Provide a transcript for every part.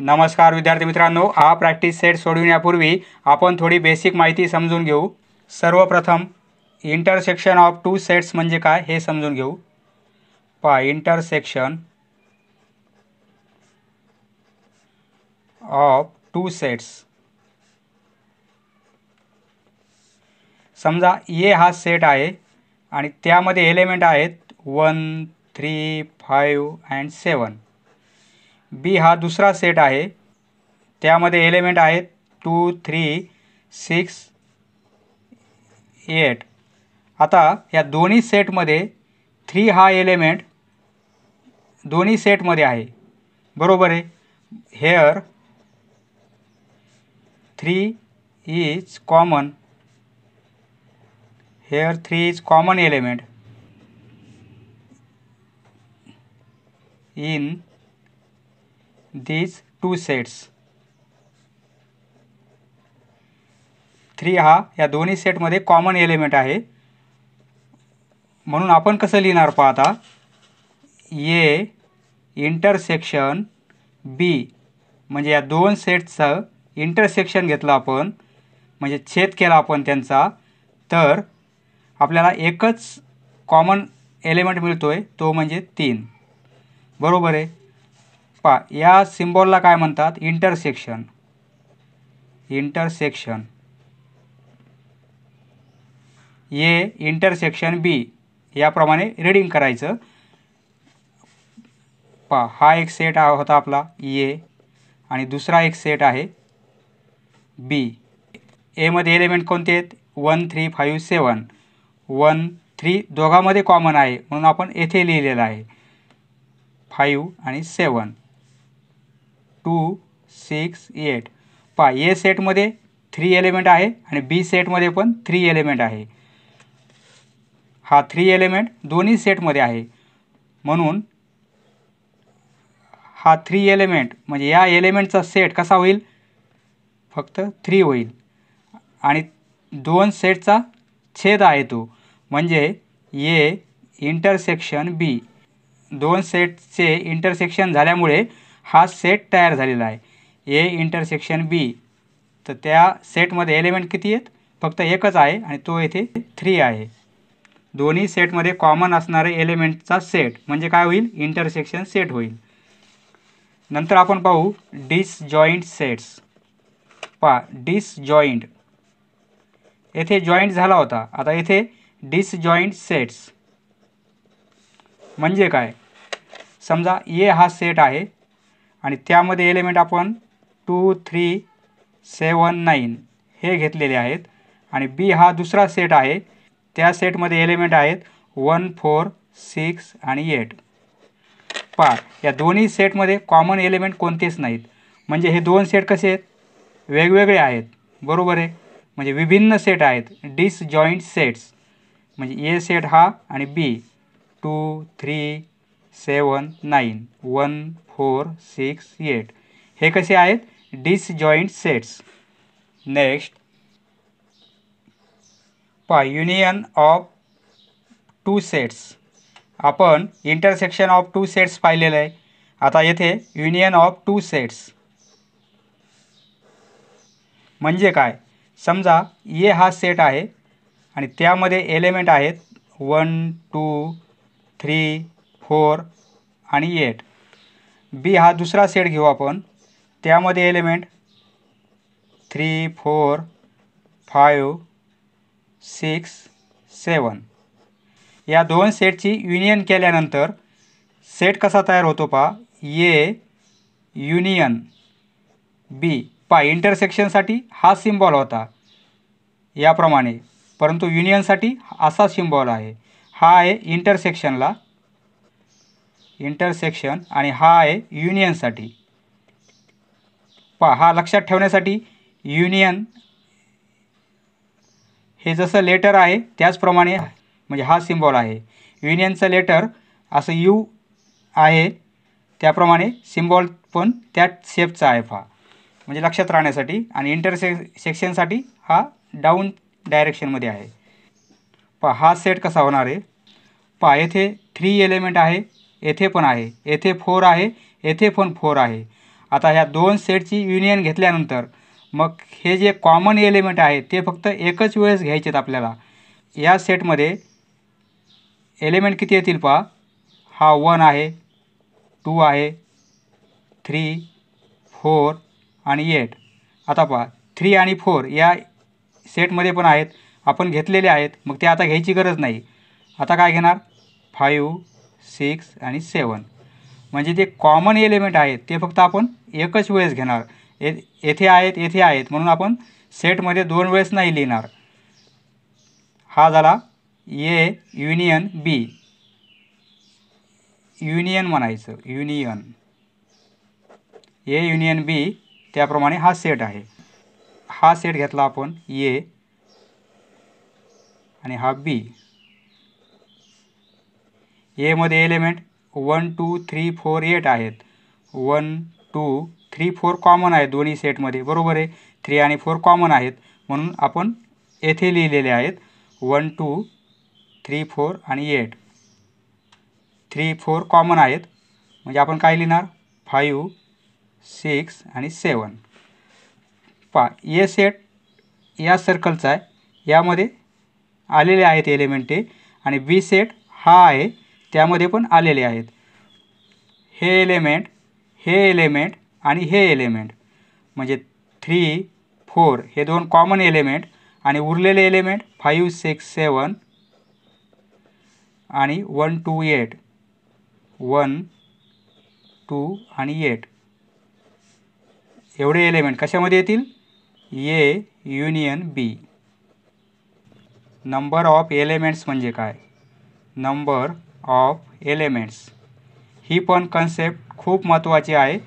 नमस्कार विद्यार्थी मित्रांनो हा प्रॅक्टिस सेट सोडविण्यापूर्वी आपण थोडी बेसिक माहिती समजून घेऊ सर्वप्रथम इंटरसेक्शन ऑफ टू सेट्स म्हणजे काय हे समजून घेऊ पहा इंटरसेक्शन ऑफ टू सेट्स समजा ये हा सेट आहे आणि त्यामध्ये एलिमेंट आहेत one three five and seven B हा दुसरा सेट आहे त्यामध्ये एलिमेंट आहेत टू थ्री सिक्स एट आता या दोन्ही सेटमध्ये थ्री हा एलिमेंट दोन्ही सेटमध्ये आहे बरोबर आहे here three is common here three is common element in these two sets three हा या दोन्ही सेटमध्ये कॉमन एलिमेंट आहे म्हणून आपण कसं लिहिणार पाहता ए इंटरसेक्शन बी म्हणजे या दोन सेटचं इंटरसेक्शन घेतलं आपण म्हणजे छेद केला आपण त्यांचा तर आपल्याला एकच कॉमन एलिमेंट मिळतो आहे तो म्हणजे तीन बरोबर आहे पा या सिम्बॉलला काय म्हणतात intersection intersection A intersection B याप्रमाणे रीडिंग करायचं पा हा एक सेट होता आपला ए आणि दुसरा एक सेट आहे बी एमध्ये एलिमेंट कोणते आहेत one three five seven one three दोघांमध्ये कॉमन आहे म्हणून आपण येथे लिहिलेलं आहे फाईव्ह आणि सेवन टू सिक्स एट पहा ए सेटमध्ये थ्री एलिमेंट आहे आणि बी सेटमध्ये पण थ्री एलिमेंट आहे हा थ्री एलिमेंट दोन्ही सेटमध्ये आहे म्हणून हा थ्री एलिमेंट म्हणजे या एलिमेंटचा सेट कसा होईल फक्त थ्री होईल आणि दोन सेटचा छेद आहे तो म्हणजे ए इंटरसेक्शन बी दोन सेटचे इंटरसेक्शन झाल्यामुळे हा सेट तयार झालेला आहे ए इंटरसेक्शन बी तर त्या सेटमध्ये एलिमेंट किती आहेत फक्त एकच आहे आणि तो येथे थ्री आहे दोन्ही सेटमध्ये कॉमन असणारे एलिमेंटचा सेट म्हणजे काय होईल इंटरसेक्शन सेट होईल नंतर आपण पाहू जॉईंट सेट्स पा जॉईंट येथे जॉईंट झाला होता आता येथे जॉईंट सेट्स म्हणजे काय समजा ए हा सेट आहे आणि त्यामध्ये एलिमेंट आपण टू थ्री सेवन नाईन हे घेतलेले आहेत आणि बी हा दुसरा सेट आहे त्या सेटमध्ये एलिमेंट आहेत वन फोर सिक्स आणि एट पहा या दोन्ही सेटमध्ये कॉमन एलिमेंट कोणतेच नाहीत म्हणजे हे दोन सेट कसे आहेत वेगवेगळे आहेत बरोबर आहे म्हणजे विभिन्न सेट आहेत डिसजॉईंट सेट्स म्हणजे ए सेट हा आणि B two three seven nine one four six eight हे कसे आहेत डिसजॉईंट सेट्स नेक्स्ट पहा युनियन ऑफ टू सेट्स आपण इंटरसेक्शन ऑफ टू सेट्स पाहिलेलं आहे आता येथे युनियन ऑफ टू सेट्स म्हणजे काय समजा ये हा सेट आहे आणि त्यामध्ये एलिमेंट आहेत वन टू थ्री फोर आणि एट बी हा दुसरा सेट घेऊ आपण त्यामध्ये element three four five six seven या दोन सेटची युनियन केल्यानंतर सेट कसा तयार होतो पा ए युनियन बी पा इंटरसेक्शनसाठी हा सिम्बॉल होता याप्रमाणे परंतु युनियनसाठी असा सिम्बॉल आहे हा आहे इंटरसेक्शनला इंटरसेक्शन आणि हा आहे युनियनसाठी पहा हा लक्षात ठेवण्यासाठी युनियन हे जसं लेटर आहे त्याचप्रमाणे म्हणजे हा सिम्बॉल आहे युनियनचं लेटर असं यू आहे त्याप्रमाणे सिम्बॉल पण त्या शेपचा आहे फा म्हणजे लक्षात राहण्यासाठी आणि इंटरसे सेक्शनसाठी हा डाऊन डायरेक्शनमध्ये आहे पहा हा सेट कसा होणार आहे पहा येथे थ्री एलिमेंट आहे येथे पण आहे येथे फोर आहे येथे पण फोर आहे आता ह्या दोन सेटची युनियन घेतल्यानंतर मग हे जे कॉमन एलिमेंट आहे ते फक्त एकच वेळेस घ्यायचे आहेत आपल्याला या सेटमध्ये एलिमेंट किती येतील पहा हा वन आहे टू आहे थ्री फोर आणि एट आता पहा थ्री आणि फोर या सेटमध्ये पण आहेत आपण घेतलेले आहेत मग ते आता घ्यायची गरज नाही आता काय घेणार फाईव्ह सिक्स आणि सेवन म्हणजे जे कॉमन एलिमेंट आहेत ते फक्त आपण एकच वेळेस घेणार ए येथे आहेत येथे आहेत म्हणून आपण सेटमध्ये दोन वेळेस नाही लिहिणार हा झाला ए युनियन बी युनियन म्हणायचं युनियन ए युनियन बी त्याप्रमाणे हा सेट आहे हा सेट घेतला आपण ए आणि हा बी एमध्ये element one two three four eight आहेत one two three four common आहेत दोन्ही सेटमध्ये बरोबर आहे थ्री आणि फोर कॉमन आहेत म्हणून आपण येथे लिहिलेले आहेत वन टू थ्री फोर आणि एट थ्री फोर कॉमन आहेत म्हणजे आपण काय लिहिणार फाईव्ह सिक्स आणि सेवन पा ए सेट या सर्कलचा आहे यामध्ये आलेले आहेत एलिमेंट ते आणि बी सेट हा आहे त्यामध्ये पण आलेले आहेत हे एलिमेंट हे एलिमेंट आणि हे एलिमेंट म्हणजे थ्री फोर हे दोन कॉमन एलिमेंट आणि उरलेले एलिमेंट फाईव्ह सिक्स सेवन आणि one two eight one two आणि एट एवढे एलिमेंट कशामध्ये येतील A union B number of elements म्हणजे काय नंबर ऑफ एलिमेंट्स ही पण कन्सेप्ट खूप महत्त्वाची आहे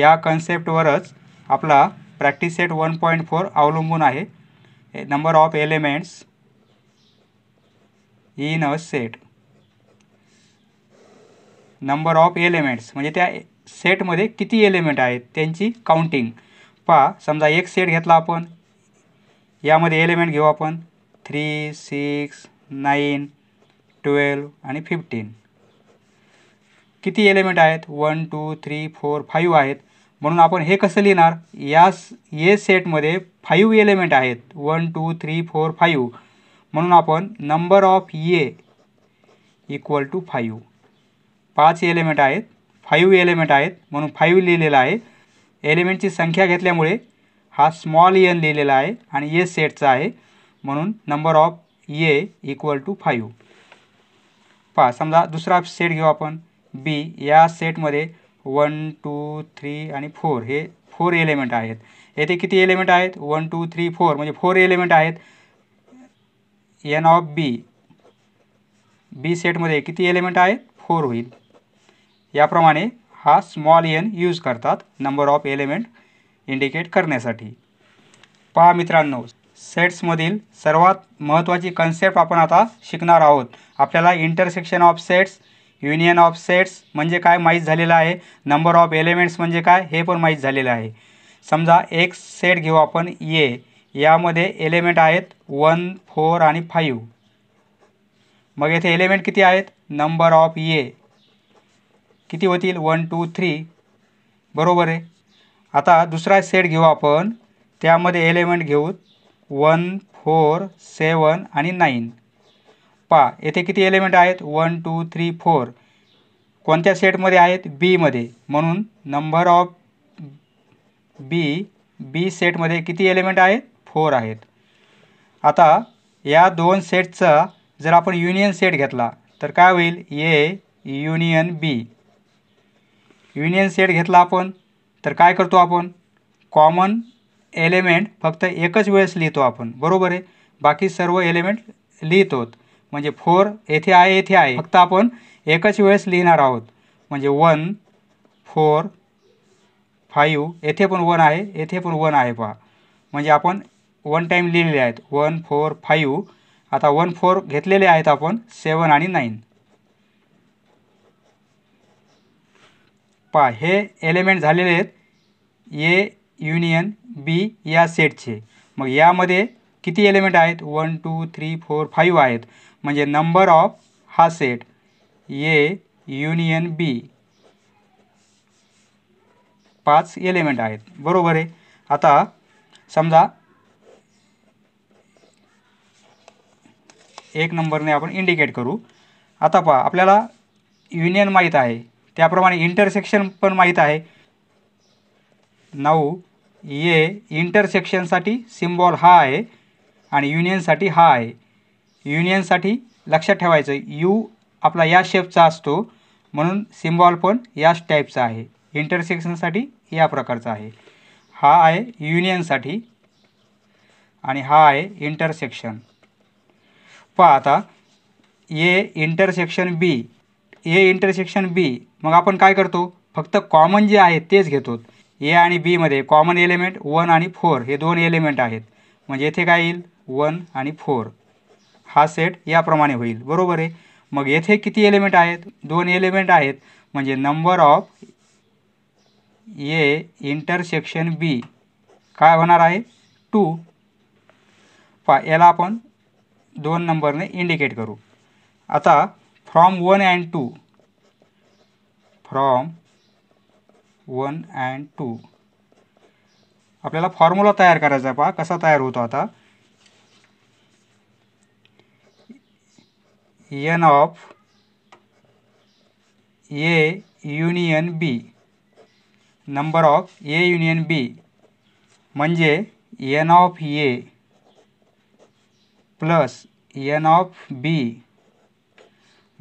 या कन्सेप्टवरच आपला practice set one point four अवलंबून आहे number of elements in a set number of elements म्हणजे त्या सेटमध्ये किती एलिमेंट आहेत त्यांची काउंटिंग पहा समजा एक सेट घेतला आपण यामध्ये एलिमेंट घेऊ आपण थ्री सिक्स नाईन ट्वेल्व आणि फिफ्टीन किती एलिमेंट आहेत one two three four five आहेत म्हणून आपण हे कसं लिहिणार या ये सेटमध्ये फाईव्ह एलिमेंट आहेत one two three four five म्हणून आपण number of A equal to five पाच एलिमेंट आहेत फाईव्ह एलिमेंट आहेत म्हणून फाईव्ह लिहिलेला आहे एलिमेंटची संख्या घेतल्यामुळे हा स्मॉल एन लिहिलेला आहे आणि ये सेटचा आहे म्हणून number of A equal to five पहा समजा दुसरा सेट घेऊ आपण बी या सेटमध्ये वन टू थ्री आणि फोर हे फोर एलिमेंट आहेत येथे किती एलिमेंट आहेत वन टू थ्री फोर म्हणजे फोर एलिमेंट आहेत एन ऑफ बी बी सेटमध्ये किती एलिमेंट आहेत फोर होईल याप्रमाणे हा स्मॉल एन यूज करतात नंबर ऑफ एलिमेंट इंडिकेट करण्यासाठी पहा मित्रांनो सेट्समधील सर्वात महत्त्वाची कन्सेप्ट आपण आता शिकणार आहोत आपल्याला intersection of sets union of sets म्हणजे काय माहीत झालेलं आहे नंबर ऑफ एलिमेंट्स म्हणजे काय हे पण माहीत झालेलं आहे समजा एक सेट घेऊ आपण ये यामध्ये एलिमेंट आहेत वन फोर आणि फाईव्ह मग येथे एलिमेंट किती आहेत नंबर ऑफ ये किती होतील वन टू थ्री बरोबर आहे आता दुसरा सेट घेऊ आपण त्यामध्ये एलिमेंट घेऊ वन फोर सेवन आणि नाईन पहा येथे किती एलिमेंट आहेत वन टू थ्री फोर कोणत्या सेटमध्ये आहेत बीमध्ये म्हणून नंबर ऑफ बी बी सेटमध्ये किती एलिमेंट आहेत फोर आहेत आता या दोन सेटचा जर आपण युनियन सेट घेतला तर काय होईल A union B union set घेतला आपण तर काय करतो आपण कॉमन एलिमेंट फक्त एकच वेळेस लिहितो आपण बरोबर आहे बाकी सर्व एलिमेंट लिहितो म्हणजे फोर येथे आहे येथे आहे फक्त आपण एकच वेळेस लिहिणार आहोत म्हणजे वन फोर फाईव्ह येथे पण वन आहे येथे पण वन आहे पहा म्हणजे आपण वन टाईम लिहिलेले आहेत वन फोर फाईव्ह आता वन फोर घेतलेले आहेत आपण सेवन आणि नाईन पहा हे एलिमेंट झालेले आहेत ए युनियन बी या सेटचे मग यामध्ये किती एलिमेंट आहेत one two three four five आहेत म्हणजे नंबर ऑफ हा सेट ए युनियन बी पाच एलिमेंट आहेत बरोबर आहे आता समजा एक नंबरने आपण इंडिकेट करू आता पहा आपल्याला युनियन माहीत आहे त्याप्रमाणे इंटरसेक्शन पण माहीत आहे नऊ ये इंटरसेक्शनसाठी सिम्बॉल हा आहे आणि युनियनसाठी हा आहे युनियनसाठी लक्षात ठेवायचं यू आपला या शेपचा असतो म्हणून सिम्बॉल पण याच टाईपचा आहे इंटरसेक्शनसाठी या प्रकारचा आहे हा आहे युनियनसाठी आणि हा आहे इंटरसेक्शन पहा आता ए इंटरसेक्शन बी ए इंटरसेक्शन बी मग आपण काय करतो फक्त कॉमन जे आहे तेच घेतो ए आणि बीमध्ये कॉमन एलिमेंट वन आणि फोर हे दोन एलिमेंट आहेत म्हणजे येथे काय येईल वन आणि फोर हा सेट याप्रमाणे होईल बरोबर आहे मग येथे किती एलिमेंट आहेत दोन एलिमेंट आहेत म्हणजे number of A intersection B काय होणार आहे टू पा याला आपण दोन नंबरने इंडिकेट करू आता from one and two from one and two आपल्याला फॉर्म्युला तयार करायचा आहे पहा कसा तयार होतो आता N of A union B number of A union B म्हणजे N of A plus N of B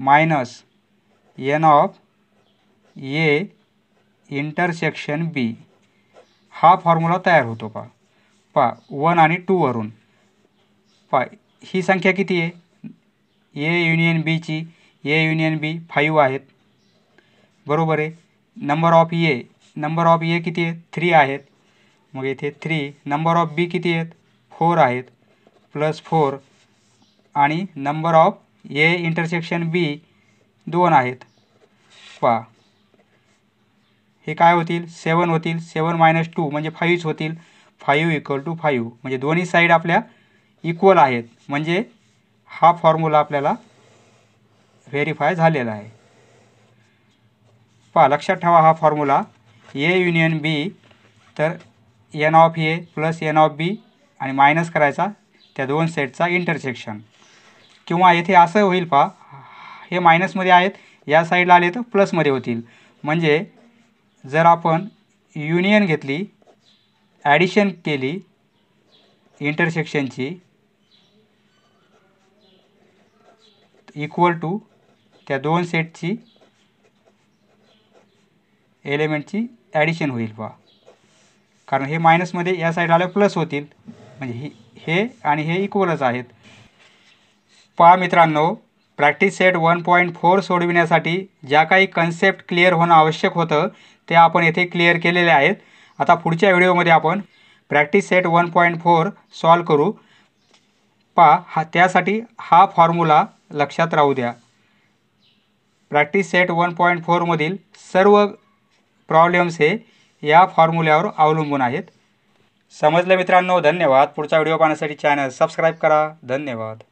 minus N of A intersection B हा फॉर्म्युला तयार होतो पा पा वन आणि टूवरून पा ही संख्या किती आहे ए युनियन बीची ए युनियन बी फाईव्ह आहेत बरोबर आहे number of A number of A किती आहेत थ्री आहेत मग इथे थ्री नंबर ऑफ बी किती आहेत फोर आहेत प्लस फोर आणि number of A intersection B दोन आहेत पा हे काय होतील सेवन होतील सेवन मायनस टू म्हणजे फाईव्हच होतील फाईव्ह इक्वल टू फाईव्ह म्हणजे दोन्ही साईड आपल्या इक्वल आहेत म्हणजे हा फॉर्म्युला आपल्याला व्हेरीफाय झालेला आहे पहा लक्षात ठेवा हा फॉर्म्युला ए युनियन बी तर N of A plus N of B आणि मायनस करायचा त्या दोन सेटचा इंटरसेक्शन किंवा येथे असं होईल पहा हे मायनसमध्ये आहेत या साईडला आले तर प्लसमध्ये होतील म्हणजे जर आपण युनियन घेतली ॲडिशन केली इंटरसेक्शनची इक्वल टू त्या दोन सेटची एलिमेंटची ॲडिशन होईल बा कारण हे मायनसमध्ये या साईड आल्या प्लस होतील म्हणजे हे आणि हे इक्वलच आहेत पहा मित्रांनो practice set one point four सोडविण्यासाठी ज्या काही कन्सेप्ट क्लिअर होणं आवश्यक होतं ते आपण येथे क्लिअर केलेले आहेत आता पुढच्या व्हिडिओमध्ये आपण practice set one point four solve करू पा हा त्यासाठी हा फॉर्म्युला लक्षात राहू द्या प्रॅक्टिस सेट वन पॉईंट फोरमधील सर्व प्रॉब्लेम्स हे या फॉर्म्युल्यावर अवलंबून आहेत समजलं मित्रांनो धन्यवाद पुढचा व्हिडिओ पाहण्यासाठी चॅनल सबस्क्राईब करा धन्यवाद